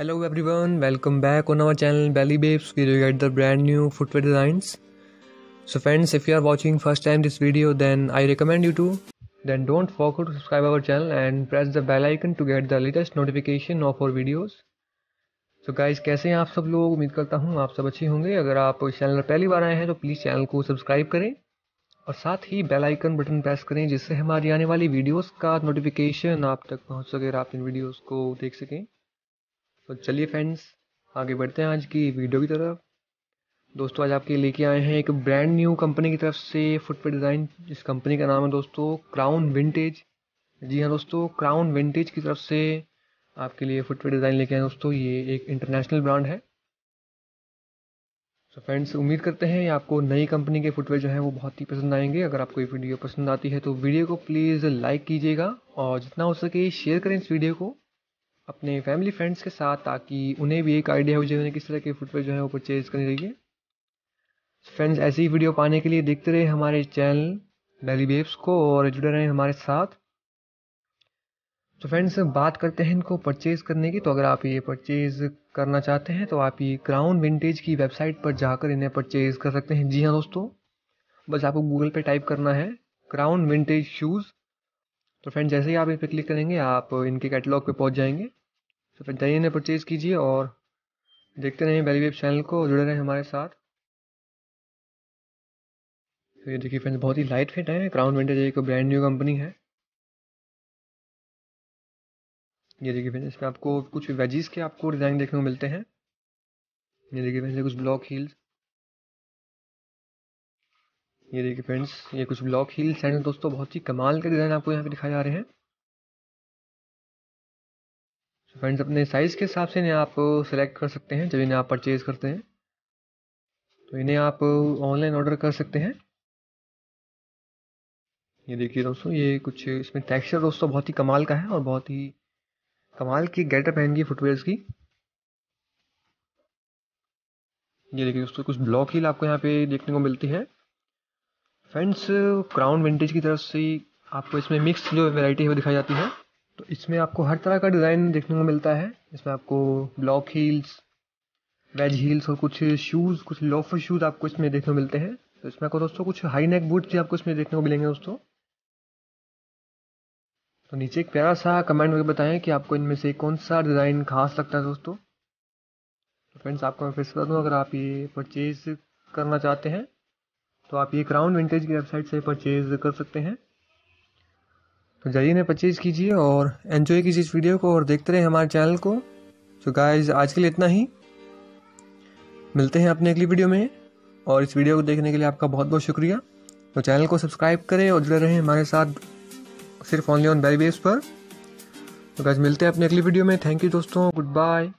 hello everyone welcome back on our channel belly babes we regret the brand new footwear design so friends if you are watching first time this video then I recommend you to then don't forget to subscribe our channel and press the bell icon to get the latest notification of our videos so guys कैसे हैं आप सब लोग उम्मीद करता हूँ आप सब अच्छे होंगे अगर आप इस चैनल पर पहली बार आए हैं तो प्लीज़ चैनल को सब्सक्राइब करें और साथ ही बेल आइकन बटन प्रेस करें जिससे हमारी आने वाली वीडियोज़ का नोटिफिकेशन आप तक पहुँच सके और आप इन वीडियोज़ को देख सकें तो चलिए फ्रेंड्स आगे बढ़ते हैं आज की वीडियो की तरफ दोस्तों आज आपके लेके आए हैं एक ब्रांड न्यू कंपनी की तरफ से फुटवेयर डिज़ाइन इस कंपनी का नाम है दोस्तों क्राउन विंटेज जी हाँ दोस्तों क्राउन विंटेज की तरफ से आपके लिए फुटवेयर डिज़ाइन लेके आए दोस्तों ये एक इंटरनेशनल ब्रांड है सो फ्रेंड्स उम्मीद करते हैं आपको नई कंपनी के फुटवेयर जो हैं वो बहुत ही पसंद आएंगे अगर आपको ये वीडियो पसंद आती है तो वीडियो को प्लीज़ लाइक कीजिएगा और जितना हो सके शेयर करें इस वीडियो को अपने फैमिली फ्रेंड्स के साथ ताकि उन्हें भी एक आइडिया हो जाए उन्हें किस तरह के फुटवेयर जो है वो परचेज़ करनी चाहिए फ्रेंड्स ऐसी ही वीडियो पाने के लिए देखते रहे हमारे चैनल डेली बेब्स को और जुड़े रहे हमारे साथ तो फ्रेंड्स बात करते हैं इनको परचेज़ करने की तो अगर आप ये परचेज़ करना चाहते हैं तो आप ये क्राउन विंटेज की वेबसाइट पर जाकर इन्हें परचेज़ कर सकते हैं जी हाँ दोस्तों बस आपको गूगल पे टाइप करना है क्राउन विंटेज शूज़ तो फ्रेंड जैसे ही आप इस पर क्लिक करेंगे आप इनके कैटलॉग पे पहुंच जाएंगे तो फ्रेंड जाइए इन्हें परचेज़ कीजिए और देखते रहें बेली वेब चैनल को जुड़े रहें हमारे साथ तो ये देखिए फ्रेंड्स बहुत ही लाइट फिट है क्राउन विंटेज एक ब्रांड न्यू कंपनी है ये देखिए फ्रेंड्स इसमें आपको कुछ वेजीज़ के आपको डिज़ाइन देखने को मिलते हैं ये देखिए फ्रेंड्स कुछ ब्लॉक हील्स ये देखिए फ्रेंड्स ये कुछ ब्लॉक हिल सैंडल दोस्तों बहुत ही कमाल के डिज़ाइन आपको यहाँ पे दिखाए जा रहे हैं तो फ्रेंड्स अपने साइज़ के हिसाब से इन्हें आप सेलेक्ट कर सकते हैं जब इन्हें आप परचेज़ करते हैं तो इन्हें आप ऑनलाइन ऑर्डर कर सकते हैं ये देखिए दोस्तों ये कुछ इसमें टेक्सचर दोस्तों बहुत ही कमाल का है और बहुत ही कमाल की गेटअप पहनगी फुटवेयर्स की ये देखिए दोस्तों कुछ ब्लॉक हिल आपको यहाँ पे देखने को मिलती है फ्रेंड्स क्राउन विंटेज की तरफ से आपको इसमें मिक्स जो वेराइटी है वो दिखाई जाती है तो इसमें आपको हर तरह का डिज़ाइन देखने को मिलता है इसमें आपको ब्लॉक हील्स वेज हील्स और कुछ शूज़ कुछ लोफर शूज़ आपको इसमें देखने को मिलते हैं तो इसमें आपको दोस्तों कुछ हाई नेक बूट्स भी आपको इसमें देखने को मिलेंगे दोस्तों तो नीचे एक प्यारा सा कमेंट करके बताएं कि आपको इनमें से कौन सा डिज़ाइन खास लगता है दोस्तों तो फ्रेंड्स आपको मैं फिर से बता दूँ अगर आप ये परचेज़ करना चाहते हैं तो आप ये क्राउन विंटेज की वेबसाइट से परचेज़ कर सकते हैं तो जाइए ने परचेज़ कीजिए और एन्जॉय कीजिए इस वीडियो को और देखते रहें हमारे चैनल को तो गाइज आज के लिए इतना ही मिलते हैं अपने अगली वीडियो में और इस वीडियो को देखने के लिए आपका बहुत बहुत शुक्रिया तो चैनल को सब्सक्राइब करें और जुड़े रहें हमारे साथ सिर्फ ऑनली ऑन बेल बेस पर तो गाइज मिलते हैं अपने अगली वीडियो में थैंक यू दोस्तों गुड बाय